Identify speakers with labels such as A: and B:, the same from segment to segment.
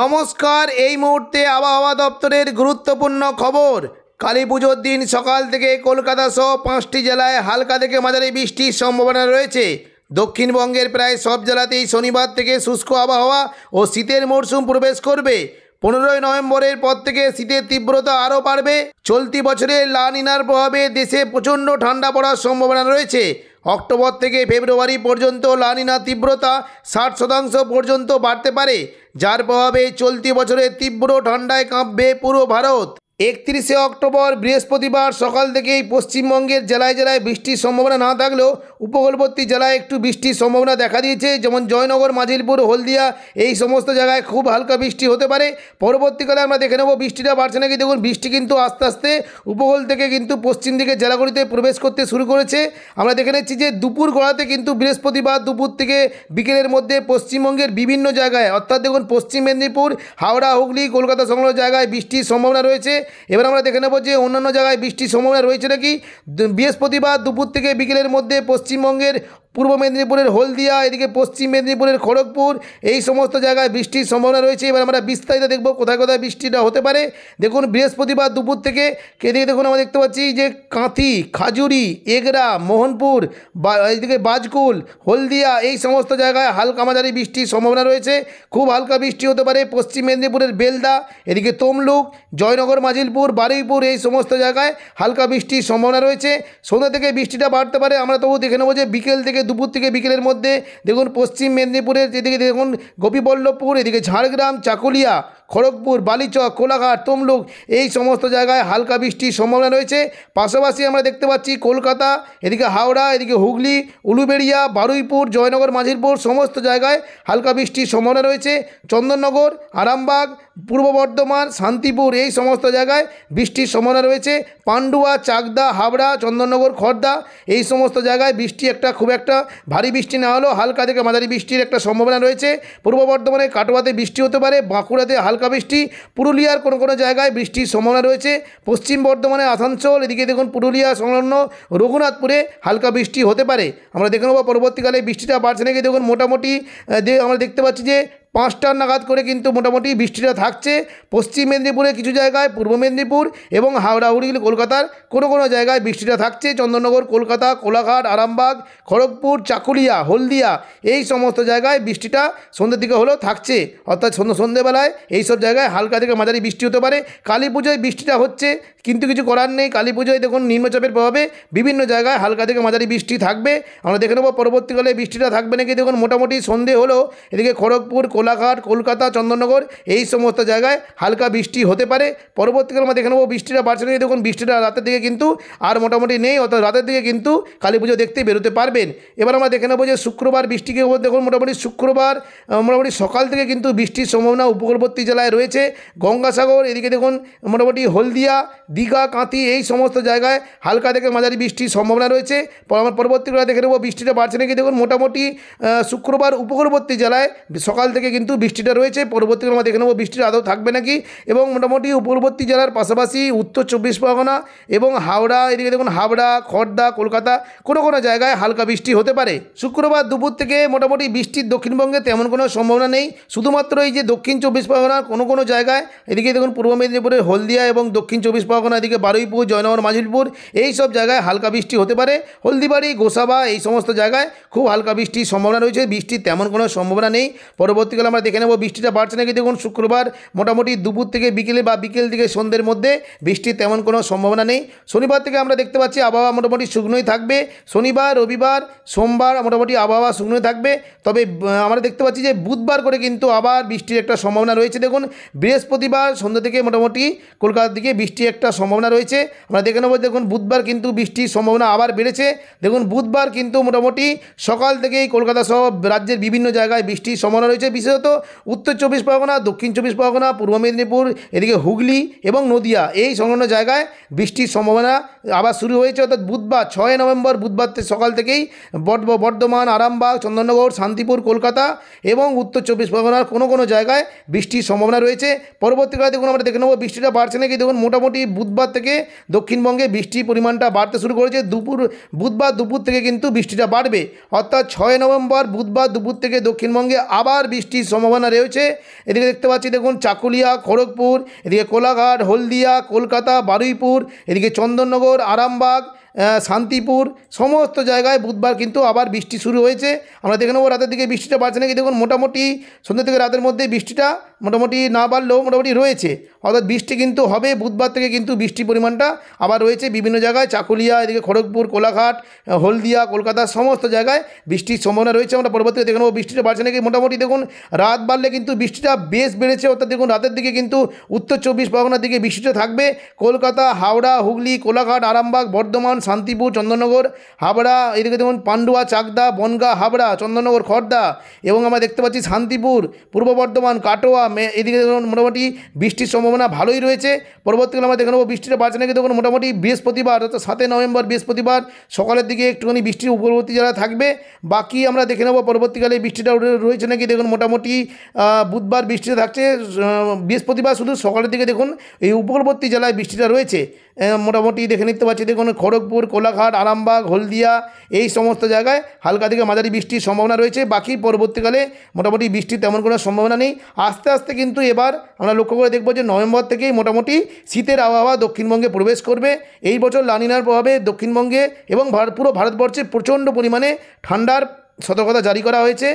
A: নমস্কার এই মুহূর্তে আবহাওয়া দপ্তরের গুরুত্বপূর্ণ খবর কালী পুজোর দিন সকাল থেকে কলকাতা সহ পাঁচটি জেলায় হালকা থেকে মাঝারি বৃষ্টির সম্ভাবনা রয়েছে দক্ষিণবঙ্গের প্রায় সব জেলাতেই শনিবার থেকে শুষ্ক আবহাওয়া ও শীতের মরশুম প্রবেশ করবে পনেরোই নভেম্বরের পর থেকে শীতের তীব্রতা আরও বাড়বে চলতি বছরে লানিনার প্রভাবে দেশে প্রচণ্ড ঠান্ডা পড়ার সম্ভাবনা রয়েছে অক্টোবর থেকে ফেব্রুয়ারি পর্যন্ত লানিনা তীব্রতা ষাট শতাংশ পর্যন্ত বাড়তে পারে যার প্রভাবে চলতি বছরে তীব্র ঠান্ডায় কাঁপবে পুরো ভারত একত্রিশে অক্টোবর বৃহস্পতিবার সকাল থেকেই পশ্চিমবঙ্গের জেলায় জেলায় বৃষ্টির সম্ভাবনা না থাকলেও উপকূলবর্তী জেলায় একটু বৃষ্টির সম্ভাবনা দেখা দিয়েছে যেমন জয়নগর মাজিলপুর হলদিয়া এই সমস্ত জায়গায় খুব হালকা বৃষ্টি হতে পারে পরবর্তীকালে আমরা দেখে নেব বৃষ্টিটা বাড়ছে নাকি দেখুন বৃষ্টি কিন্তু আস্তে আস্তে উপকূল থেকে কিন্তু পশ্চিম দিকে জেলাগুলিতে প্রবেশ করতে শুরু করেছে আমরা দেখে নিচ্ছি যে দুপুর গড়াতে কিন্তু বৃহস্পতিবার দুপুর থেকে বিকেলের মধ্যে পশ্চিমবঙ্গের বিভিন্ন জায়গায় অর্থাৎ দেখুন পশ্চিম মেদিনীপুর হাওড়া হুগলি কলকাতা সংলগ্ন জায়গায় বৃষ্টির সম্ভাবনা রয়েছে এবার আমরা দেখে নেব যে অন্যান্য জায়গায় বৃষ্টির সম্ভাবনা রয়েছে নাকি বৃহস্পতিবার দুপুর থেকে বিকেলের মধ্যে পশ্চিমবঙ্গের পূর্ব মেদিনীপুরের হলদিয়া এদিকে পশ্চিম মেদিনীপুরের খড়গপুর এই সমস্ত জায়গায় বৃষ্টির সম্ভাবনা রয়েছে এবার আমরা বিস্তারিত দেখব কোথায় কোথায় বৃষ্টিটা হতে পারে দেখুন বৃহস্পতিবার দুপুর থেকে এদিকে দেখুন আমরা দেখতে পাচ্ছি যে কাঁথি খাজুরি এগরা মোহনপুর বা এদিকে বাজকুল হলদিয়া এই সমস্ত জায়গায় হালকা মাঝারি বৃষ্টির সম্ভাবনা রয়েছে খুব হালকা বৃষ্টি হতে পারে পশ্চিম মেদিনীপুরের বেলদা এদিকে তমলুক জয়নগর মাজিলপুর বারুইপুর এই সমস্ত জায়গায় হালকা বৃষ্টির সম্ভাবনা রয়েছে সন্ধ্যা থেকে বৃষ্টিটা বাড়তে পারে আমরা তবু দেখে নেবো যে বিকেল থেকে দুপুর থেকে বিকেলের মধ্যে দেখুন পশ্চিম মেদিনীপুরের যেদিকে দেখুন গোপীবল্লভপুর এদিকে ঝাড়গ্রাম চাকুলিয়া খড়গপুর বালিচক কোলাঘাট তমলুক এই সমস্ত জায়গায় হালকা বৃষ্টির সম্ভাবনা রয়েছে পাশাপাশি আমরা দেখতে পাচ্ছি কলকাতা এদিকে হাওড়া এদিকে হুগলি উলুবেড়িয়া বারুইপুর জয়নগর মাঝিরপুর সমস্ত জায়গায় হালকা বৃষ্টির সম্ভাবনা রয়েছে চন্দননগর আরামবাগ পূর্ব বর্ধমান শান্তিপুর এই সমস্ত জায়গায় বৃষ্টির সম্ভাবনা রয়েছে পান্ডুয়া চাকদা হাবড়া চন্দননগর খর্দা এই সমস্ত জায়গায় বৃষ্টি একটা খুব একটা একটা ভারী বৃষ্টি না হলেও হালকা থেকে মাঝারি বৃষ্টির একটা সম্ভাবনা রয়েছে পূর্ব বর্ধমানে কাটোয়াতে বৃষ্টি হতে পারে বাঁকুড়াতে হালকা বৃষ্টি পুরুলিয়ার কোনো কোনো জায়গায় বৃষ্টির সম্ভাবনা রয়েছে পশ্চিম বর্ধমানে আসানসোল এদিকে দেখুন পুরুলিয়া সংলগ্ন রঘুনাথপুরে হালকা বৃষ্টি হতে পারে আমরা দেখে নেবো পরবর্তীকালে বৃষ্টিটা বাড়ছে নাকি দেখুন মোটামুটি আমরা দেখতে পাচ্ছি যে পাঁচটার নাগাদ করে কিন্তু মোটামুটি বৃষ্টিটা থাকছে পশ্চিম মেদিনীপুরে কিছু জায়গায় পূর্ব মেদিনীপুর এবং হাওড়া হুগলি কলকাতার কোনো কোনো জায়গায় বৃষ্টিটা থাকছে চন্দননগর কলকাতা কোলাঘাট আরামবাগ খড়গপুর চাকুলিয়া হলদিয়া এই সমস্ত জায়গায় বৃষ্টিটা সন্ধ্যের দিকে হলেও থাকছে অর্থাৎ সন্ধ্যে সন্ধ্যেবেলায় এইসব জায়গায় হালকা থেকে মাঝারি বৃষ্টি হতে পারে কালী পুজোয় বৃষ্টিটা হচ্ছে কিন্তু কিছু করার নেই কালী পুজোয় দেখুন নিম্নচাপের প্রভাবে বিভিন্ন জায়গায় হালকা থেকে মাঝারি বৃষ্টি থাকবে আমরা দেখে নেবো পরবর্তীকালে বৃষ্টিটা থাকবে নাকি দেখুন মোটামুটি সন্ধে হলেও এদিকে খড়গপুর কোলাঘাট কলকাতা চন্দননগর এই সমস্ত জায়গায় হালকা বৃষ্টি হতে পারে পরবর্তীকালে আমরা দেখে নেবো বৃষ্টিটা বাড়ছে না দেখুন বৃষ্টিটা রাতের দিকে কিন্তু আর মোটামুটি নেই অর্থাৎ রাতের দিকে কিন্তু কালী পুজো দেখতে বেরোতে পারবেন এবার আমরা দেখে নেবো যে শুক্রবার বৃষ্টিকে দেখুন মোটামুটি শুক্রবার মোটামুটি সকাল থেকে কিন্তু বৃষ্টির সম্ভাবনা উপকূলবর্তী জেলায় রয়েছে গঙ্গাসাগর এদিকে দেখুন মোটামুটি হলদিয়া দীঘা কাঁথি এই সমস্ত জায়গায় হালকা থেকে মাঝারি বৃষ্টির সম্ভাবনা রয়েছে আমার পরবর্তীকালে দেখে নেবো বৃষ্টিটা বাড়ছে নাকি দেখুন মোটামুটি শুক্রবার উপকূলবর্তী জেলায় সকাল থেকে কিন্তু বৃষ্টিটা রয়েছে পরবর্তীকালে আমরা দেখে নেবো বৃষ্টির আদৌ থাকবে নাকি এবং মোটামুটি উপরবর্তী জেলার পাশাপাশি উত্তর চব্বিশ পরগনা এবং হাওড়া এদিকে দেখুন হাওড়া খড়দা কলকাতা কোনো কোনো জায়গায় হালকা বৃষ্টি হতে পারে শুক্রবার দুপুর থেকে মোটামুটি বৃষ্টির দক্ষিণবঙ্গে তেমন কোনো সম্ভাবনা নেই শুধুমাত্র এই যে দক্ষিণ চব্বিশ পরগনার কোনো কোনো জায়গায় এদিকে দেখুন পূর্ব মেদিনীপুরের হলদিয়া এবং দক্ষিণ চব্বিশ পরগনা এদিকে বারুইপুর জয়নগর মাঝিলপুর এই সব জায়গায় হালকা বৃষ্টি হতে পারে হলদিবাড়ি গোসাবা এই সমস্ত জায়গায় খুব হালকা বৃষ্টির সম্ভাবনা রয়েছে বৃষ্টির তেমন কোনো সম্ভাবনা নেই পরবর্তীকালে গেলে আমরা দেখে নেব বৃষ্টিটা বাড়ছে নাকি দেখুন শুক্রবার মোটামুটি দুপুর থেকে বিকেলে বা বিকেল থেকে সন্ধ্যের মধ্যে বৃষ্টির তেমন কোনো সম্ভাবনা নেই শনিবার থেকে আমরা দেখতে পাচ্ছি আবহাওয়া মোটামুটি শুকনোই থাকবে শনিবার রবিবার সোমবার মোটামুটি আবহাওয়া শুকনোই থাকবে তবে আমরা দেখতে পাচ্ছি যে বুধবার করে কিন্তু আবার বৃষ্টির একটা সম্ভাবনা রয়েছে দেখুন বৃহস্পতিবার সন্ধ্যা থেকে মোটামুটি কলকাতার দিকে বৃষ্টির একটা সম্ভাবনা রয়েছে আমরা দেখে নেব দেখুন বুধবার কিন্তু বৃষ্টির সম্ভাবনা আবার বেড়েছে দেখুন বুধবার কিন্তু মোটামুটি সকাল থেকেই কলকাতা সহ রাজ্যের বিভিন্ন জায়গায় বৃষ্টির সম্ভাবনা রয়েছে বিশেষত উত্তর চব্বিশ পরগনা দক্ষিণ চব্বিশ পরগনা পূর্ব মেদিনীপুর এদিকে হুগলি এবং নদিয়া এই সংলগ্ন জায়গায় বৃষ্টির সম্ভাবনা আবার শুরু হয়েছে অর্থাৎ বুধবার ছয় নভেম্বর বুধবার সকাল থেকেই বর্ধমান আরামবাগ চন্দননগর শান্তিপুর কলকাতা এবং উত্তর চব্বিশ পরগনার কোনো কোনো জায়গায় বৃষ্টির সম্ভাবনা রয়েছে পরবর্তীকালে দেখুন আমরা দেখে নেবো বৃষ্টিটা বাড়ছে নাকি দেখুন মোটামুটি বুধবার থেকে দক্ষিণবঙ্গে বৃষ্টির পরিমাণটা বাড়তে শুরু করেছে দুপুর বুধবার দুপুর থেকে কিন্তু বৃষ্টিটা বাড়বে অর্থাৎ ছয় নভেম্বর বুধবার দুপুর থেকে দক্ষিণবঙ্গে আবার বৃষ্টি বৃষ্টির সম্ভাবনা রয়েছে এদিকে দেখতে পাচ্ছি দেখুন চাকুলিয়া খড়গপুর এদিকে কোলাঘাট হলদিয়া কলকাতা বারুইপুর এদিকে চন্দননগর আরামবাগ শান্তিপুর সমস্ত জায়গায় বুধবার কিন্তু আবার বৃষ্টি শুরু হয়েছে আমরা দেখে নেবো রাতের দিকে বৃষ্টিটা বাড়ছে নাকি দেখুন মোটামুটি সন্ধ্যা থেকে রাতের মধ্যে বৃষ্টিটা মোটামুটি না বাড়লেও মোটামুটি রয়েছে অর্থাৎ বৃষ্টি কিন্তু হবে বুধবার থেকে কিন্তু বৃষ্টির পরিমাণটা আবার রয়েছে বিভিন্ন জায়গায় চাকুলিয়া এদিকে খড়গপুর কোলাঘাট হলদিয়া কলকাতা সমস্ত জায়গায় বৃষ্টির সম্ভাবনা রয়েছে আমরা পরবর্তীতে দেখে নেবো বৃষ্টিটা বাড়ছে নাকি মোটামুটি দেখুন রাত বাড়লে কিন্তু বৃষ্টিটা বেশ বেড়েছে অর্থাৎ দেখুন রাতের দিকে কিন্তু উত্তর চব্বিশ পরগনার দিকে বৃষ্টিটা থাকবে কলকাতা হাওড়া হুগলি কোলাঘাট আরামবাগ বর্ধমান শান্তিপুর চন্দননগর হাবড়া এদিকে দেখুন পান্ডুয়া চাকদা বনগা হাবড়া চন্দননগর খর্দা এবং আমরা দেখতে পাচ্ছি শান্তিপুর পূর্ব বর্ধমান কাটোয়া এদিকে দেখুন মোটামুটি বৃষ্টির সম্ভাবনা ভালোই রয়েছে পরবর্তীকালে আমরা দেখে নেবো বৃষ্টিটা বাড়ছে নাকি দেখুন মোটামুটি বৃহস্পতিবার অর্থাৎ সাতই নভেম্বর বৃহস্পতিবার সকালের দিকে একটুখানি বৃষ্টির উপরবর্তী যারা থাকবে বাকি আমরা দেখে নেবো পরবর্তীকালে বৃষ্টিটা রয়েছে নাকি দেখুন মোটামুটি বুধবার বৃষ্টিটা থাকছে বৃহস্পতিবার শুধু সকালের দিকে দেখুন এই উপকূলবর্তী জেলায় বৃষ্টিটা রয়েছে মোটামুটি দেখে নিতে পারছি দেখুন খড়গপুর কোলাঘাট আরামবাগ হলদিয়া এই সমস্ত জায়গায় হালকা থেকে মাঝারি বৃষ্টির সম্ভাবনা রয়েছে বাকি পরবর্তীকালে মোটামুটি বৃষ্টির তেমন কোনো সম্ভাবনা নেই আস্তে আস্তে কিন্তু এবার আমরা লক্ষ্য করে দেখব যে নভেম্বর থেকেই মোটামুটি শীতের আবহাওয়া দক্ষিণবঙ্গে প্রবেশ করবে এই বছর লানিনার প্রভাবে দক্ষিণবঙ্গে এবং ভারত পুরো ভারতবর্ষে প্রচণ্ড পরিমাণে ঠান্ডার সতর্কতা জারি করা হয়েছে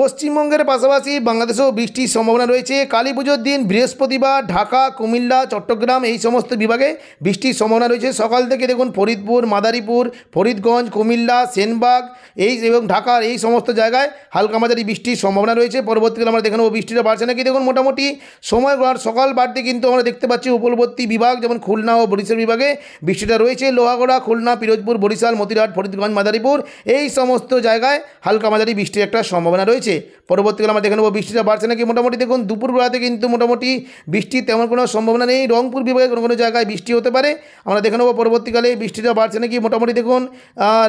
A: পশ্চিমবঙ্গের পাশাপাশি বাংলাদেশেও বৃষ্টির সম্ভাবনা রয়েছে কালী পুজোর দিন বৃহস্পতিবার ঢাকা কুমিল্লা চট্টগ্রাম এই সমস্ত বিভাগে বৃষ্টির সম্ভাবনা রয়েছে সকাল থেকে দেখুন ফরিদপুর মাদারীপুর ফরিদগঞ্জ কুমিল্লা সেনবাগ এই এবং ঢাকার এই সমস্ত জায়গায় হালকা মাঝারি বৃষ্টির সম্ভাবনা রয়েছে পরবর্তীকালে আমরা দেখে নেবো বৃষ্টিটা বাড়ছে নাকি দেখুন মোটামুটি সময় সকাল বাড়তে কিন্তু আমরা দেখতে পাচ্ছি উপলবর্তী বিভাগ যেমন খুলনা ও বরিশাল বিভাগে বৃষ্টিটা রয়েছে লোহাগড়া খুলনা পিরোজপুর বরিশাল মতিরাট ফরিদগঞ্জ মাদারীপুর এই সমস্ত জায়গায় হালকা মাঝারি বৃষ্টির একটা সম্ভাবনা রয়েছে রয়েছে পরবর্তীকালে আমরা দেখে নেবো বৃষ্টিটা বাড়ছে নাকি মোটামুটি দেখুন দুপুরবেলাতে কিন্তু মোটামুটি বৃষ্টির তেমন কোনো সম্ভাবনা নেই রংপুর বিভাগে কোনো কোনো জায়গায় বৃষ্টি হতে পারে আমরা দেখে নেবো পরবর্তীকালে বৃষ্টিটা বাড়ছে নাকি মোটামুটি দেখুন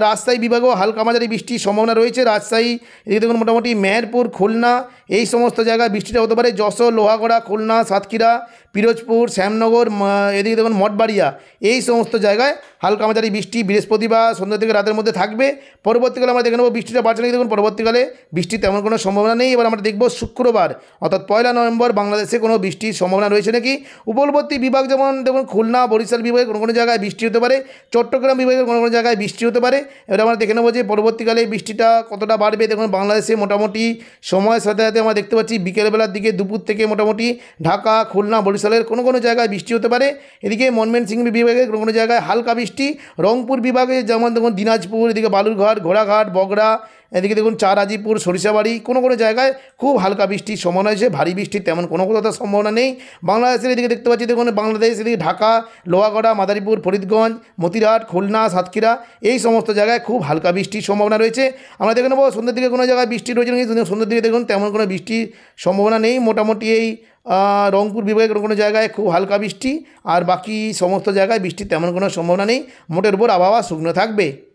A: রাজশাহী বিভাগেও হালকা মাঝারি বৃষ্টির সম্ভাবনা রয়েছে রাজশাহী এদিকে দেখুন মোটামুটি মেহেরপুর খুলনা এই সমস্ত জায়গায় বৃষ্টিটা হতে পারে যশোর লোহাগড়া খুলনা সাতক্ষীরা পিরোজপুর শ্যামনগর এদিকে দেখুন মঠবাড়িয়া এই সমস্ত জায়গায় হালকা মাঝারি বৃষ্টি বৃহস্পতিবার সন্ধ্যা থেকে রাতের মধ্যে থাকবে পরবর্তীকালে আমরা দেখে নেবো বৃষ্টিটা বাড়ছে নাকি দেখুন পরবর্তীকালে বৃষ্টি তেমন কোনো সম্ভাবনা নেই এবার আমরা দেখব শুক্রবার অর্থাৎ পয়লা নভেম্বর বাংলাদেশে কোনো বৃষ্টির সম্ভাবনা রয়েছে নাকি উপলবর্তী বিভাগ যেমন দেখুন খুলনা বরিশাল বিভাগে কোনো কোনো জায়গায় বৃষ্টি হতে পারে চট্টগ্রাম বিভাগে কোনো কোনো জায়গায় বৃষ্টি হতে পারে এবার আমরা দেখে নেবো যে পরবর্তীকালে বৃষ্টিটা কতটা বাড়বে দেখুন বাংলাদেশে মোটামুটি সময়ের সাথে সাথে আমরা দেখতে পাচ্ছি বিকেলবেলার দিকে দুপুর থেকে মোটামুটি ঢাকা খুলনা বরিশালের কোনো কোনো জায়গায় বৃষ্টি হতে পারে এদিকে সিং বিভাগে কোনো কোনো জায়গায় হালকা বৃষ্টি রংপুর বিভাগে যেমন দেখুন দিনাজপুর এদিকে বালুরঘাট ঘোড়াঘাট বগড়া এদিকে দেখুন চারাজিপুর সরিষাবাড়ি কোনো কোনো জায়গায় খুব হালকা বৃষ্টির সম্ভাবনা হয়েছে ভারী বৃষ্টির তেমন কোনো কোথাও সম্ভাবনা নেই বাংলাদেশের এদিকে দেখতে পাচ্ছি দেখুন বাংলাদেশ এদিকে ঢাকা লোহাগড়া মাদারীপুর ফরিদগঞ্জ মতিরাট খুলনা সাতক্ষীরা এই সমস্ত জায়গায় খুব হালকা বৃষ্টির সম্ভাবনা রয়েছে আমরা দেখে নেবো সন্ধ্যের দিকে কোনো জায়গায় বৃষ্টি রয়েছে নাকি সন্ধ্যের দিকে দেখুন তেমন কোনো বৃষ্টির সম্ভাবনা নেই মোটামুটি এই রংপুর বিভাগে কোনো কোনো জায়গায় খুব হালকা বৃষ্টি আর বাকি সমস্ত জায়গায় বৃষ্টির তেমন কোনো সম্ভাবনা নেই মোটের উপর আবহাওয়া শুকনো থাকবে